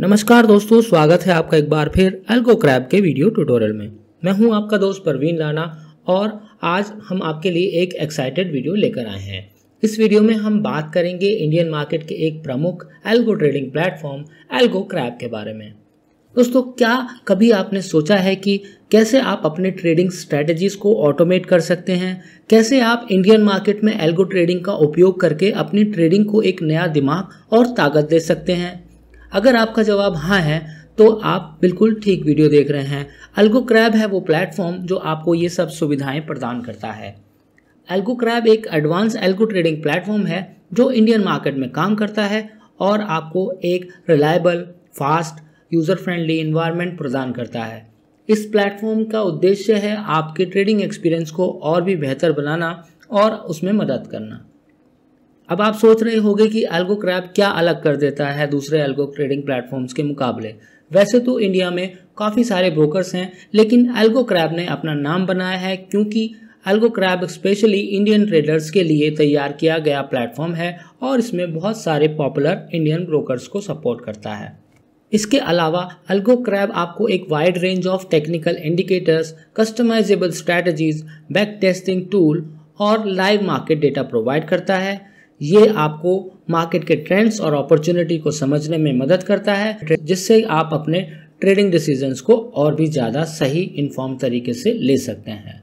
नमस्कार दोस्तों स्वागत है आपका एक बार फिर एल्गो क्रैब के वीडियो ट्यूटोरियल में मैं हूं आपका दोस्त परवीन राणा और आज हम आपके लिए एक एक्साइटेड वीडियो लेकर आए हैं इस वीडियो में हम बात करेंगे इंडियन मार्केट के एक प्रमुख algo trading platform Algo Crab के बारे में दोस्तों क्या कभी आपने सोचा है कि कैसे आप अपने ट्रेडिंग स्ट्रेटजीज को ऑटोमेट कर सकते हैं कैसे आप इंडियन मार्केट में एल्गो ट्रेडिंग का उपयोग करके अपनी ट्रेडिंग को एक नया दिमाग और ताकत दे सकते हैं अगर आपका जवाब हाँ है तो आप बिल्कुल ठीक वीडियो देख रहे हैं अल्गो क्रैब है वो प्लेटफॉर्म जो आपको ये सब सुविधाएं प्रदान करता है एल्गो क्रैब एक एडवांस एल्गो ट्रेडिंग प्लेटफॉर्म है जो इंडियन मार्केट में काम करता है और आपको एक reliable fast user friendly environment प्रदान करता है इस प्लेटफॉर्म का उद्देश्य है आपके ट्रेडिंग एक्सपीरियंस को और भी बेहतर बनाना और उसमें मदद करना अब आप सोच रहे होंगे कि एल्गो क्रैप क्या अलग कर देता है दूसरे एल्गो ट्रेडिंग प्लेटफॉर्म्स के मुकाबले वैसे तो इंडिया में काफ़ी सारे ब्रोकर्स हैं लेकिन एल्गो क्रैब ने अपना नाम बनाया है क्योंकि Algo Crab specially Indian traders के लिए तैयार किया गया प्लेटफॉर्म है और इसमें बहुत सारे पॉपुलर इंडियन ब्रोकर्स को सपोर्ट करता है इसके अलावा एल्गो क्रैब आपको एक wide range of technical indicators customisable strategies back testing tool और लाइव मार्केट डेटा प्रोवाइड करता है ये आपको मार्केट के ट्रेंड्स और अपॉर्चुनिटी को समझने में मदद करता है जिससे आप अपने ट्रेडिंग डिसीजंस को और भी ज़्यादा सही इन्फॉर्म तरीके से ले सकते हैं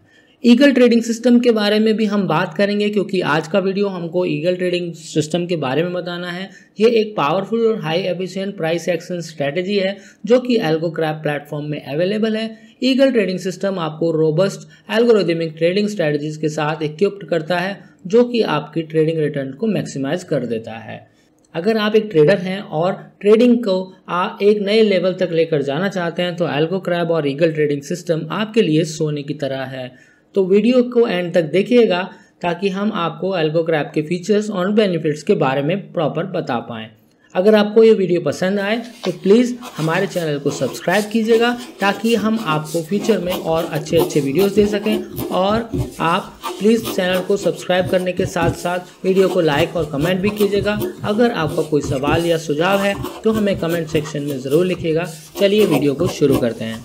ईगल ट्रेडिंग सिस्टम के बारे में भी हम बात करेंगे क्योंकि आज का वीडियो हमको ईगल ट्रेडिंग सिस्टम के बारे में बताना है ये एक पावरफुल और high efficient price action strategy है जो कि एल्गोक्रैप प्लेटफॉर्म में अवेलेबल है ईगल ट्रेडिंग सिस्टम आपको रोबस्ट एल्गोरिदमिक ट्रेडिंग स्ट्रेटजीज के साथ इक्विप्ड करता है जो कि आपकी ट्रेडिंग रिटर्न को मैक्सिमाइज कर देता है अगर आप एक ट्रेडर हैं और ट्रेडिंग को आ, एक नए लेवल तक लेकर जाना चाहते हैं तो एल्गोक्रैब और ईगल ट्रेडिंग सिस्टम आपके लिए सोने की तरह है तो वीडियो को एंड तक देखिएगा ताकि हम आपको एल्गो के फीचर्स और बेनिफिट्स के बारे में प्रॉपर बता पाएँ अगर आपको ये वीडियो पसंद आए तो प्लीज़ हमारे चैनल को सब्सक्राइब कीजिएगा ताकि हम आपको फ्यूचर में और अच्छे अच्छे वीडियोस दे सकें और आप प्लीज़ चैनल को सब्सक्राइब करने के साथ साथ वीडियो को लाइक और कमेंट भी कीजिएगा अगर आपका कोई सवाल या सुझाव है तो हमें कमेंट सेक्शन में ज़रूर लिखिएगा चलिए वीडियो को शुरू करते हैं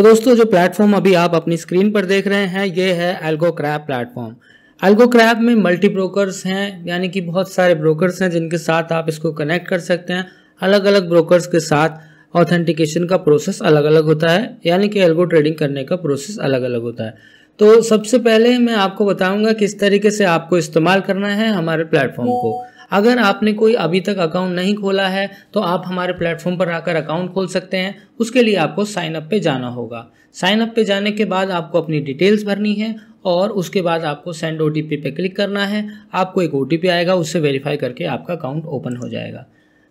तो दोस्तों जो प्लेटफॉर्म अभी आप अपनी स्क्रीन पर देख रहे हैं ये है Algo Crab platform Algo Crab में मल्टी ब्रोकर्स हैं यानी कि बहुत सारे ब्रोकर्स हैं जिनके साथ आप इसको कनेक्ट कर सकते हैं अलग अलग ब्रोकर्स के साथ ऑथेंटिकेशन का प्रोसेस अलग अलग होता है यानी कि एल्गो ट्रेडिंग करने का प्रोसेस अलग अलग होता है तो सबसे पहले मैं आपको बताऊंगा किस तरीके से आपको इस्तेमाल करना है हमारे प्लेटफॉर्म को अगर आपने कोई अभी तक अकाउंट नहीं खोला है तो आप हमारे प्लेटफॉर्म पर आकर अकाउंट खोल सकते हैं उसके लिए आपको साइनअप पे जाना होगा साइनअप पे जाने के बाद आपको अपनी डिटेल्स भरनी है और उसके बाद आपको सेंड ओ पे क्लिक करना है आपको एक ओ आएगा उससे वेरीफाई करके आपका अकाउंट ओपन हो जाएगा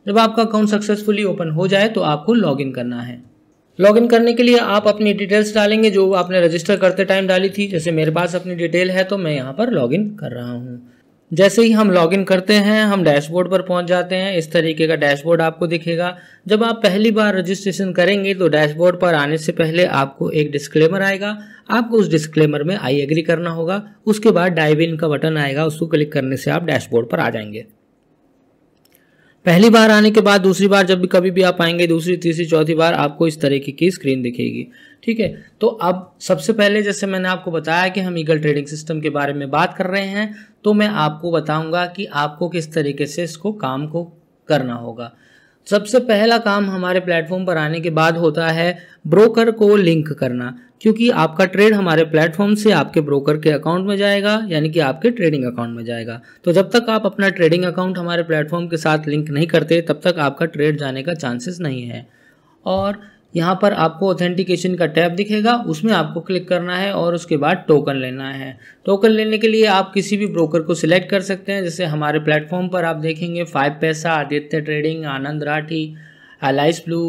जब आपका अकाउंट सक्सेसफुली ओपन हो जाए तो आपको लॉगिन करना है लॉगिन करने के लिए आप अपनी डिटेल्स डालेंगे जो आपने रजिस्टर करते टाइम डाली थी जैसे मेरे पास अपनी डिटेल है तो मैं यहाँ पर लॉगिन कर रहा हूँ जैसे ही हम लॉगिन करते हैं हम डैशबोर्ड पर पहुंच जाते हैं इस तरीके का डैशबोर्ड आपको दिखेगा जब आप पहली बार रजिस्ट्रेशन करेंगे तो डैशबोर्ड पर आने से पहले आपको एक डिस्क्लेमर आएगा आपको उस डिस्क्लेमर में आई एग्री करना होगा उसके बाद डाइव इन का बटन आएगा उसको क्लिक करने से आप डैशबोर्ड पर आ जाएंगे पहली बार आने के बाद दूसरी बार जब भी कभी भी आप आएंगे दूसरी तीसरी चौथी बार आपको इस तरीके की स्क्रीन दिखेगी ठीक है तो अब सबसे पहले जैसे मैंने आपको बताया कि हम ईगल ट्रेडिंग सिस्टम के बारे में बात कर रहे हैं तो मैं आपको बताऊंगा कि आपको किस तरीके से इसको काम को करना होगा सबसे पहला काम हमारे प्लेटफॉर्म पर आने के बाद होता है ब्रोकर को लिंक करना क्योंकि आपका ट्रेड हमारे प्लेटफॉर्म से आपके ब्रोकर के अकाउंट में जाएगा यानी कि आपके ट्रेडिंग अकाउंट में जाएगा तो जब तक आप अपना ट्रेडिंग अकाउंट हमारे प्लेटफॉर्म के साथ लिंक नहीं करते तब तक आपका ट्रेड जाने का चांसेस नहीं है और यहाँ पर आपको ऑथेंटिकेशन का टैब दिखेगा उसमें आपको क्लिक करना है और उसके बाद टोकन लेना है टोकन लेने के लिए आप किसी भी ब्रोकर को सिलेक्ट कर सकते हैं जैसे हमारे प्लेटफॉर्म पर आप देखेंगे Five Paisa Aditya trading Anand Rathi Alice Blue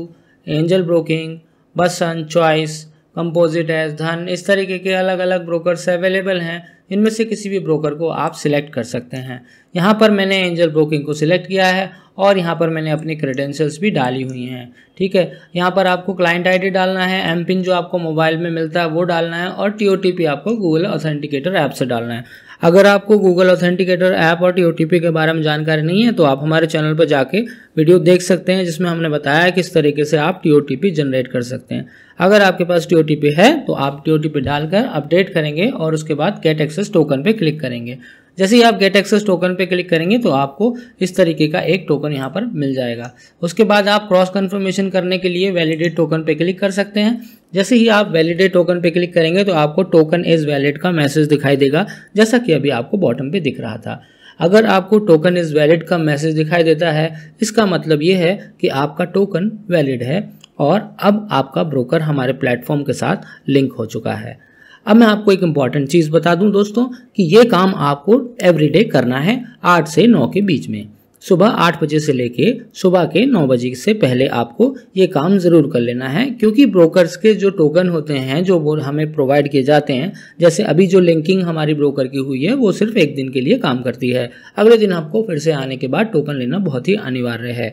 Angel Broking Basan Choice Composite एस धन इस तरीके के अलग अलग ब्रोकर्स अवेलेबल हैं इनमें से किसी भी ब्रोकर को आप सिलेक्ट कर सकते हैं यहाँ पर मैंने एंजल ब्रोकिंग को सिलेक्ट किया है और यहाँ पर मैंने अपनी क्रेडेंशियल्स भी डाली हुई हैं ठीक है यहाँ पर आपको क्लाइंट आईडी डालना है एम पिन जो आपको मोबाइल में मिलता है वो डालना है और टी आपको गूगल ऑथेंटिकेटर ऐप से डालना है अगर आपको गूगल ऑथेंटिकेटर ऐप और ओ के बारे में जानकारी नहीं है तो आप हमारे चैनल पर जाके वीडियो देख सकते हैं जिसमें हमने बताया है किस तरीके से आप टी ओ जनरेट कर सकते हैं अगर आपके पास टी है तो आप टी डालकर अपडेट करेंगे और उसके बाद गेट एक्सेस टोकन पर क्लिक करेंगे जैसे ही आप गेट एक्सेस टोकन पे क्लिक करेंगे तो आपको इस तरीके का एक टोकन यहाँ पर मिल जाएगा उसके बाद आप क्रॉस कन्फर्मेशन करने के लिए वैलिडेट टोकन पे क्लिक कर सकते हैं जैसे ही आप वैलिडेट टोकन पे क्लिक करेंगे तो आपको टोकन इज़ वैलिड का मैसेज दिखाई देगा जैसा कि अभी आपको बॉटम पे दिख रहा था अगर आपको टोकन इज़ वैलिड का मैसेज दिखाई देता है इसका मतलब ये है कि आपका टोकन वैलिड है और अब आपका ब्रोकर हमारे प्लेटफॉर्म के साथ लिंक हो चुका है अब मैं आपको एक इम्पॉर्टेंट चीज़ बता दूं दोस्तों कि ये काम आपको एवरीडे करना है आठ से नौ के बीच में सुबह आठ बजे से लेके सुबह के नौ बजे से पहले आपको ये काम ज़रूर कर लेना है क्योंकि ब्रोकर्स के जो टोकन होते हैं जो वो हमें प्रोवाइड किए जाते हैं जैसे अभी जो लिंकिंग हमारी ब्रोकर की हुई है वो सिर्फ एक दिन के लिए काम करती है अगले दिन आपको फिर से आने के बाद टोकन लेना बहुत ही अनिवार्य है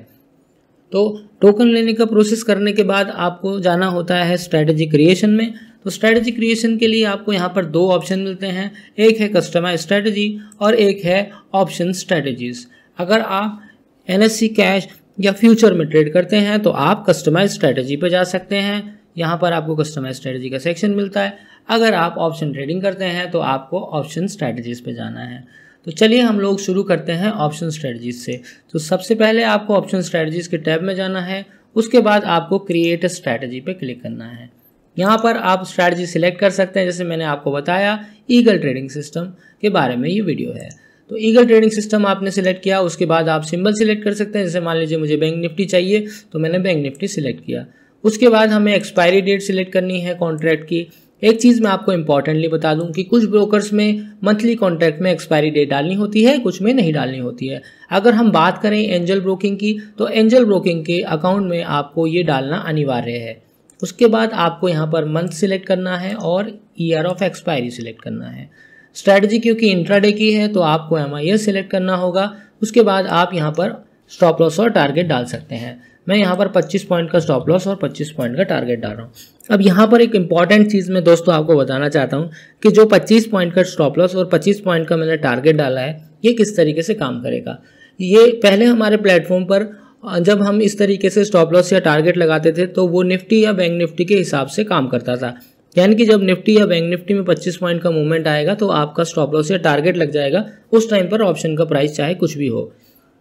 तो टोकन लेने का प्रोसेस करने के बाद आपको जाना होता है स्ट्रेटेजी क्रिएशन में तो स्ट्रैटेजी क्रिएशन के लिए आपको यहाँ पर दो ऑप्शन मिलते हैं एक है कस्टमर स्ट्रैटेजी और एक है ऑप्शन स्ट्रैटेजीज अगर आप एन कैश या फ्यूचर में ट्रेड करते हैं तो आप कस्टमाइज स्ट्रैटेजी पर जा सकते हैं यहाँ पर आपको कस्टमाइज स्ट्रैटेजी का सेक्शन मिलता है अगर आप ऑप्शन ट्रेडिंग करते हैं तो आपको ऑप्शन स्ट्रैटेजीज पर जाना है तो चलिए हम लोग शुरू करते हैं ऑप्शन स्ट्रेटजीज से तो सबसे पहले आपको ऑप्शन स्ट्रेटजीज के टैब में जाना है उसके बाद आपको क्रिएट स्ट्रैटेजी पे क्लिक करना है यहाँ पर आप स्ट्रैटी सिलेक्ट कर सकते हैं जैसे मैंने आपको बताया ईगल ट्रेडिंग सिस्टम के बारे में ये वीडियो है तो ईगल ट्रेडिंग सिस्टम आपने सिलेक्ट किया उसके बाद आप सिंबल सिलेक्ट कर सकते हैं जैसे मान लीजिए मुझे बैंक निफ्टी चाहिए तो मैंने बैंक निफ्टी सिलेक्ट किया उसके बाद हमें एक्सपायरी डेट सिलेक्ट करनी है कॉन्ट्रैक्ट की एक चीज़ मैं आपको इंपॉर्टेंटली बता दूं कि कुछ ब्रोकर्स में मंथली कॉन्ट्रैक्ट में एक्सपायरी डेट डालनी होती है कुछ में नहीं डालनी होती है अगर हम बात करें एंजल ब्रोकिंग की तो एंजल ब्रोकिंग के अकाउंट में आपको ये डालना अनिवार्य है उसके बाद आपको यहाँ पर मंथ सिलेक्ट करना है और ईयर ऑफ एक्सपायरी सिलेक्ट करना है स्ट्रैटी क्योंकि इंट्राडे की है तो आपको एम आई सिलेक्ट करना होगा उसके बाद आप यहाँ पर स्टॉप लॉस और टारगेट डाल सकते हैं मैं यहाँ पर 25 पॉइंट का स्टॉप लॉस और 25 पॉइंट का टारगेट डाल रहा हूँ अब यहाँ पर एक इंपॉर्टेंट चीज़ मैं दोस्तों आपको बताना चाहता हूँ कि जो 25 पॉइंट का स्टॉप लॉस और 25 पॉइंट का मैंने टारगेट डाला है ये किस तरीके से काम करेगा ये पहले हमारे प्लेटफॉर्म पर हाँ, जब हम इस तरीके से स्टॉप लॉस या टारगेट लगाते थे तो वो निफ्टी या बैंक निफ्टी के हिसाब से काम करता था यानी कि जब निफ्टी या बैंक निफ्टी में 25 पॉइंट का मूवमेंट आएगा तो आपका स्टॉप लॉस या टारगेट लग जाएगा उस टाइम पर ऑप्शन का प्राइस चाहे कुछ भी हो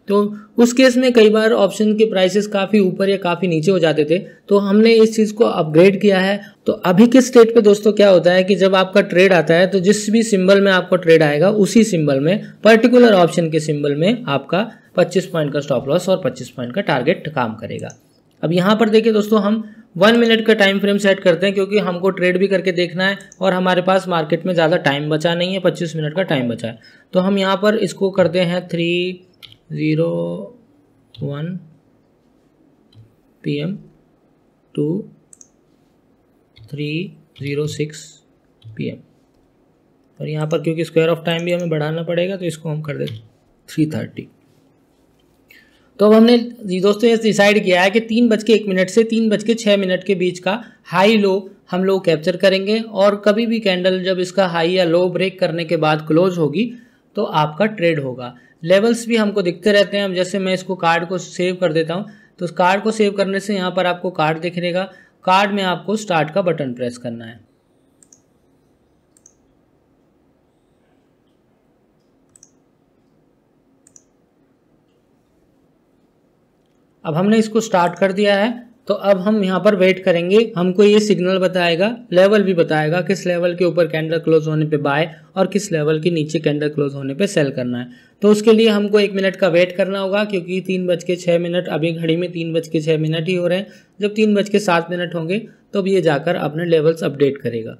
तो उस केस में कई बार ऑप्शन के प्राइसेस काफ़ी ऊपर या काफ़ी नीचे हो जाते थे तो हमने इस चीज़ को अपग्रेड किया है तो अभी के स्टेट पे दोस्तों क्या होता है कि जब आपका ट्रेड आता है तो जिस भी सिंबल में आपका ट्रेड आएगा उसी सिंबल में पर्टिकुलर ऑप्शन के सिंबल में आपका 25 पॉइंट का स्टॉप लॉस और पच्चीस पॉइंट का टारगेट काम करेगा अब यहाँ पर देखिए दोस्तों हम वन मिनट का टाइम फ्रेम सेट करते हैं क्योंकि हमको ट्रेड भी करके देखना है और हमारे पास मार्केट में ज़्यादा टाइम बचा नहीं है पच्चीस मिनट का टाइम बचा है तो हम यहाँ पर इसको करते हैं three zero one P M to three zero six P M और यहाँ पर क्योंकि स्क्वायर ऑफ टाइम भी हमें बढ़ाना पड़ेगा तो इसको हम कर दे थ्री थर्टी तो अब हमने दोस्तों ये डिसाइड किया है कि तीन बज के एक मिनट से तीन बज के छः मिनट के बीच का हाई लो हम लोग कैप्चर करेंगे और कभी भी कैंडल जब इसका हाई या लो ब्रेक करने के बाद क्लोज होगी तो आपका ट्रेड होगा लेवल्स भी हमको दिखते रहते हैं अब जैसे मैं इसको कार्ड को सेव कर देता हूँ तो उस कार्ड को सेव करने से यहाँ पर आपको कार्ड दिखेगा कार्ड में आपको स्टार्ट का बटन प्रेस करना है अब हमने इसको स्टार्ट कर दिया है तो अब हम यहाँ पर वेट करेंगे हमको ये सिग्नल बताएगा लेवल भी बताएगा किस लेवल के ऊपर कैंडल क्लोज होने पे बाय और किस लेवल के नीचे कैंडल क्लोज होने पे सेल करना है तो उसके लिए हमको एक मिनट का वेट करना होगा क्योंकि तीन बज के छः मिनट अभी घड़ी में तीन बज के छः मिनट ही हो रहे हैं जब तीन बज के सात मिनट होंगे तब तो ये जाकर अपने लेवल्स अपडेट करेगा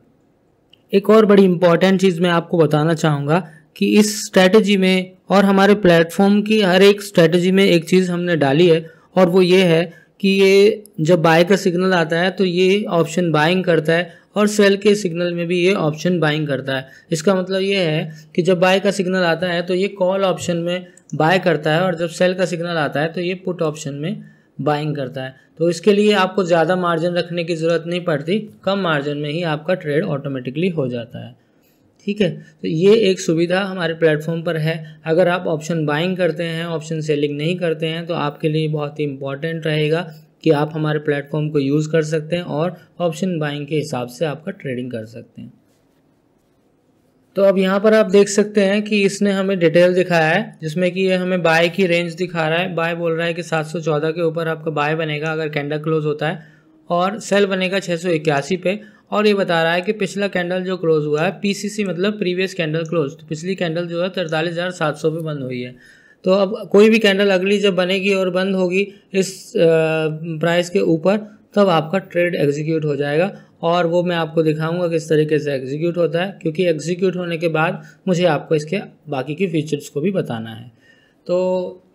एक और बड़ी इंपॉर्टेंट चीज़ मैं आपको बताना चाहूँगा कि इस स्ट्रैटेजी में और हमारे प्लेटफॉर्म की हर एक स्ट्रैटेजी में एक चीज़ हमने डाली है और वो ये है कि ये जब बाय का सिग्नल आता है तो ये ऑप्शन बाइंग करता है और सेल के सिग्नल में भी ये ऑप्शन बाइंग करता है इसका मतलब ये है कि जब बाय का सिग्नल आता है तो ये कॉल ऑप्शन में बाय करता है और जब सेल का सिग्नल आता है तो ये पुट ऑप्शन में बाइंग करता है तो इसके लिए आपको ज़्यादा मार्जिन रखने की ज़रूरत नहीं पड़ती कम मार्जिन में ही आपका ट्रेड ऑटोमेटिकली हो जाता है ठीक है तो ये एक सुविधा हमारे प्लेटफॉर्म पर है अगर आप ऑप्शन बाइंग करते हैं ऑप्शन सेलिंग नहीं करते हैं तो आपके लिए बहुत ही इंपॉर्टेंट रहेगा कि आप हमारे प्लेटफॉर्म को यूज़ कर सकते हैं और ऑप्शन बाइंग के हिसाब से आपका ट्रेडिंग कर सकते हैं तो अब यहाँ पर आप देख सकते हैं कि इसने हमें डिटेल दिखाया है जिसमें कि ये हमें बाय की रेंज दिखा रहा है बाय बोल रहा है कि 714 के ऊपर आपका बाय बनेगा अगर कैंडल क्लोज होता है और सेल बनेगा 681 पे और ये बता रहा है कि पिछला कैंडल जो क्लोज हुआ है पीसीसी मतलब प्रीवियस कैंडल क्लोज तो पिछली कैंडल जो है तैंतालीस हज़ार सात सौ पर बंद हुई है तो अब कोई भी कैंडल अगली जब बनेगी और बंद होगी इस प्राइस के ऊपर तब आपका ट्रेड एग्जीक्यूट हो जाएगा और वो मैं आपको दिखाऊंगा किस तरीके से एग्जीक्यूट होता है क्योंकि एग्जीक्यूट होने के बाद मुझे आपको इसके बाकी के फीचर्स को भी बताना है तो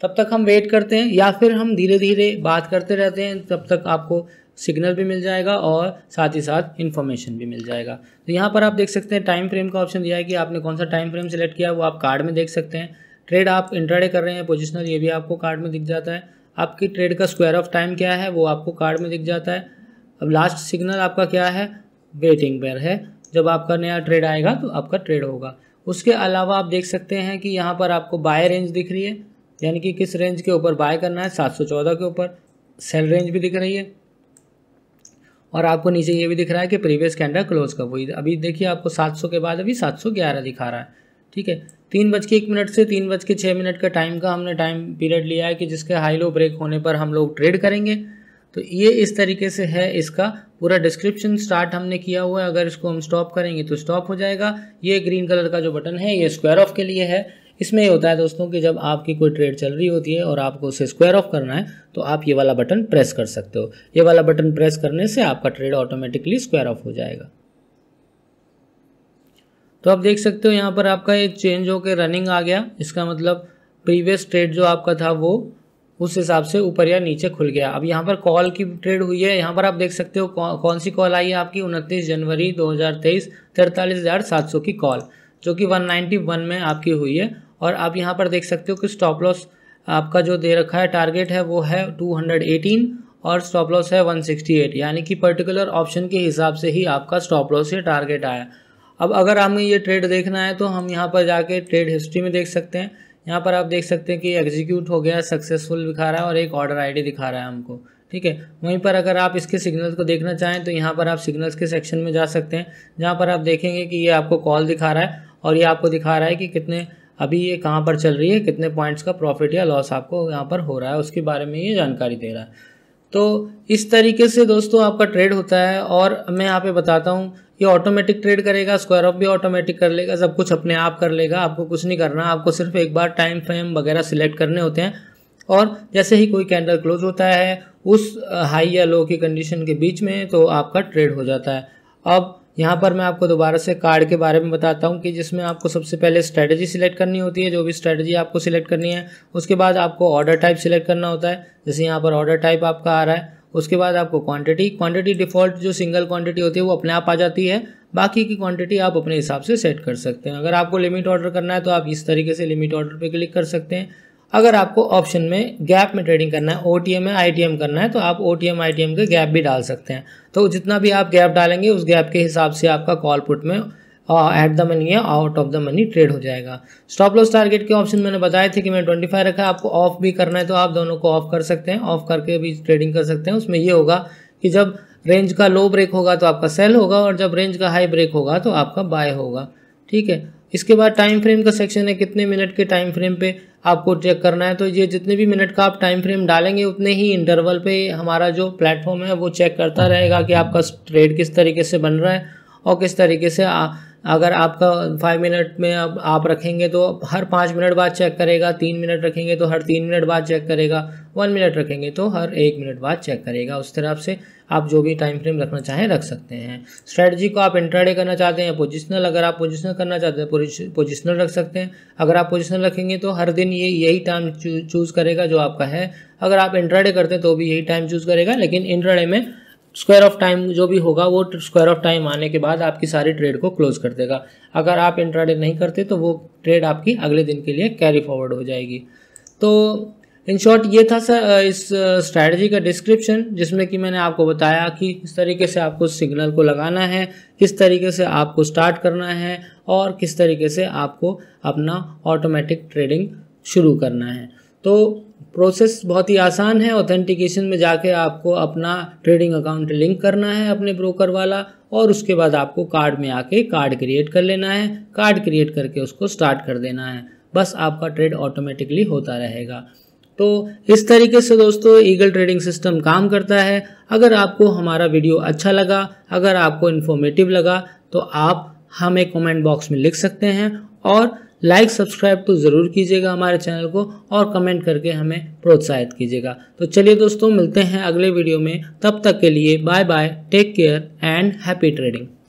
तब तक हम वेट करते हैं या फिर हम धीरे धीरे बात करते रहते हैं तब तक आपको सिग्नल भी मिल जाएगा और साथ ही साथ इन्फॉर्मेशन भी मिल जाएगा तो यहाँ पर आप देख सकते हैं टाइम फ्रेम का ऑप्शन दिया है कि आपने कौन सा टाइम फ्रेम सेलेक्ट किया वो आप कार्ड में देख सकते हैं ट्रेड आप इंट्राडे कर रहे हैं पोजिशनल ये भी आपको कार्ड में दिख जाता है आपकी ट्रेड का स्क्वायर ऑफ टाइम क्या है वो आपको कार्ड में दिख जाता है अब लास्ट सिग्नल आपका क्या है वेटिंग पर है जब आपका नया ट्रेड आएगा तो आपका ट्रेड होगा उसके अलावा आप देख सकते हैं कि यहाँ पर आपको बाय रेंज दिख रही है यानी कि किस रेंज के ऊपर बाय करना है 714 के ऊपर सेल रेंज भी दिख रही है और आपको नीचे ये भी दिख रहा है कि प्रीवियस कैंडल क्लोज कब हुई अभी देखिए आपको 700 के बाद अभी 711 दिखा रहा है ठीक है तीन बज के एक मिनट से तीन बज के छः मिनट का टाइम का हमने टाइम पीरियड लिया है कि जिसके हाई लो ब्रेक होने पर हम लोग ट्रेड करेंगे तो ये इस तरीके से है इसका पूरा डिस्क्रिप्शन स्टार्ट हमने किया हुआ है अगर इसको हम स्टॉप करेंगे तो स्टॉप हो जाएगा ये ग्रीन कलर का जो बटन है ये स्क्वायर ऑफ के लिए है इसमें ये होता है दोस्तों कि जब आपकी कोई ट्रेड चल रही होती है और आपको उसे स्क्वायर ऑफ करना है तो आप ये वाला बटन प्रेस कर सकते हो ये वाला बटन प्रेस करने से आपका ट्रेड ऑटोमेटिकली स्क्वायर ऑफ हो जाएगा तो आप देख सकते हो यहाँ पर आपका ये चेंज होकर रनिंग आ गया इसका मतलब प्रीवियस ट्रेड जो आपका था वो उस हिसाब से ऊपर या नीचे खुल गया अब यहाँ पर कॉल की ट्रेड हुई है यहाँ पर आप देख सकते हो कौ, कौन सी कॉल आई है आपकी उनतीस जनवरी 2023 हज़ार की कॉल जो कि 191 में आपकी हुई है और आप यहाँ पर देख सकते हो कि स्टॉप लॉस आपका जो दे रखा है टारगेट है वो है 218 और स्टॉप लॉस है 168 यानी कि पर्टिकुलर ऑप्शन के हिसाब से ही आपका स्टॉप लॉस ये टारगेट आया अब अगर हमें ये ट्रेड देखना है तो हम यहाँ पर जाके ट्रेड हिस्ट्री में देख सकते हैं यहाँ पर आप देख सकते हैं कि एग्जीक्यूट हो गया सक्सेसफुल दिखा रहा है और एक ऑर्डर आईडी दिखा रहा है हमको ठीक है वहीं पर अगर आप इसके सिग्नल को देखना चाहें तो यहाँ पर आप सिग्नल्स के सेक्शन में जा सकते हैं जहाँ पर आप देखेंगे कि ये आपको कॉल दिखा रहा है और ये आपको दिखा रहा है कि कितने अभी ये कहाँ पर चल रही है कितने पॉइंट्स का प्रॉफिट या लॉस आपको यहाँ पर हो रहा है उसके बारे में ये जानकारी दे रहा है तो इस तरीके से दोस्तों आपका ट्रेड होता है और मैं यहाँ पे बताता हूँ ये ऑटोमेटिक ट्रेड करेगा स्क्वायर ऑफ भी ऑटोमेटिक कर लेगा सब कुछ अपने आप कर लेगा आपको कुछ नहीं करना आपको सिर्फ एक बार टाइम फ्रेम वगैरह सिलेक्ट करने होते हैं और जैसे ही कोई कैंडल क्लोज होता है उस हाई या लो की कंडीशन के बीच में तो आपका ट्रेड हो जाता है अब यहाँ पर मैं आपको दोबारा से कार्ड के बारे में बताता हूँ कि जिसमें आपको सबसे पहले स्ट्रेटजी सिलेक्ट करनी होती है जो भी स्ट्रेटजी आपको सिलेक्ट करनी है उसके बाद आपको ऑर्डर टाइप सिलेक्ट करना होता है जैसे यहाँ पर ऑर्डर टाइप आपका आ रहा है उसके बाद आपको क्वांटिटी क्वांटिटी डिफ़ॉल्ट जो सिंगल क्वांटिटी होती है वो अपने आप आ जाती है बाकी की क्वांटिटी आप अपने हिसाब से सेट कर सकते हैं अगर आपको लिमिट ऑर्डर करना है तो आप इस तरीके से लिमिट ऑर्डर पे क्लिक कर सकते हैं अगर आपको ऑप्शन में गैप में ट्रेडिंग करना है ओ टी एम में आई टी एम करना है तो आप O T M I T M का गैप भी डाल सकते हैं तो जितना भी आप गैप डालेंगे उस गैप के हिसाब से आपका कॉल पुट में एट द मनी या out of the money trade हो जाएगा स्टॉप लॉस टारगेट के ऑप्शन मैंने बताए थे कि मैंने ट्वेंटी फाइव रखा आपको ऑफ भी करना है तो आप दोनों को ऑफ कर सकते हैं ऑफ करके भी ट्रेडिंग कर सकते हैं उसमें ये होगा कि जब रेंज का लो ब्रेक होगा तो आपका सेल होगा और जब रेंज का हाई ब्रेक होगा तो आपका बाय होगा ठीक है इसके बाद टाइम फ्रेम का सेक्शन है कितने मिनट के टाइम फ्रेम पे आपको चेक करना है तो ये जितने भी मिनट का आप टाइम फ्रेम डालेंगे उतने ही इंटरवल पे हमारा जो प्लेटफॉर्म है वो चेक करता रहेगा कि आपका ट्रेड किस तरीके से बन रहा है और किस तरीके से आ, अगर आपका फाइव मिनट में अब आप रखेंगे तो हर पाँच मिनट बाद चेक करेगा तीन मिनट रखेंगे तो हर तीन मिनट बाद चेक करेगा वन मिनट रखेंगे तो हर एक मिनट बाद चेक करेगा उस तरफ से आप जो भी टाइम फ्रेम रखना चाहें रख सकते हैं स्ट्रेटजी को आप इंट्राडे करना चाहते हैं पोजिशनल अगर आप पोजिशनल करना चाहते हैं पोजिशनल रख सकते हैं अगर आप पोजिशनल रखेंगे तो हर दिन ये यही टाइम चूज़ करेगा जो आपका है अगर आप इंट्राडे करते हैं तो भी यही टाइम चूज़ करेगा लेकिन इंट्राडे में स्क्वायर ऑफ टाइम जो भी होगा वो स्क्वायर ऑफ टाइम आने के बाद आपकी सारी ट्रेड को क्लोज कर देगा अगर आप इंट्राडे नहीं करते तो वो ट्रेड आपकी अगले दिन के लिए कैरी फॉरवर्ड हो जाएगी तो इन शॉर्ट ये था सर इस स्ट्रैटेजी का डिस्क्रिप्शन जिसमें कि मैंने आपको बताया कि किस तरीके से आपको सिग्नल को लगाना है किस तरीके से आपको स्टार्ट करना है और किस तरीके से आपको अपना ऑटोमेटिक ट्रेडिंग शुरू करना है तो प्रोसेस बहुत ही आसान है ऑथेंटिकेशन में जाके आपको अपना ट्रेडिंग अकाउंट लिंक करना है अपने ब्रोकर वाला और उसके बाद आपको कार्ड में आके कार्ड क्रिएट कर लेना है कार्ड क्रिएट करके उसको स्टार्ट कर देना है बस आपका ट्रेड ऑटोमेटिकली होता रहेगा तो इस तरीके से दोस्तों ईगल ट्रेडिंग सिस्टम काम करता है अगर आपको हमारा वीडियो अच्छा लगा अगर आपको इन्फॉर्मेटिव लगा तो आप हमें कमेंट बॉक्स में लिख सकते हैं और लाइक सब्सक्राइब तो ज़रूर कीजिएगा हमारे चैनल को और कमेंट करके हमें प्रोत्साहित कीजिएगा तो चलिए दोस्तों मिलते हैं अगले वीडियो में तब तक के लिए bye bye take care and happy trading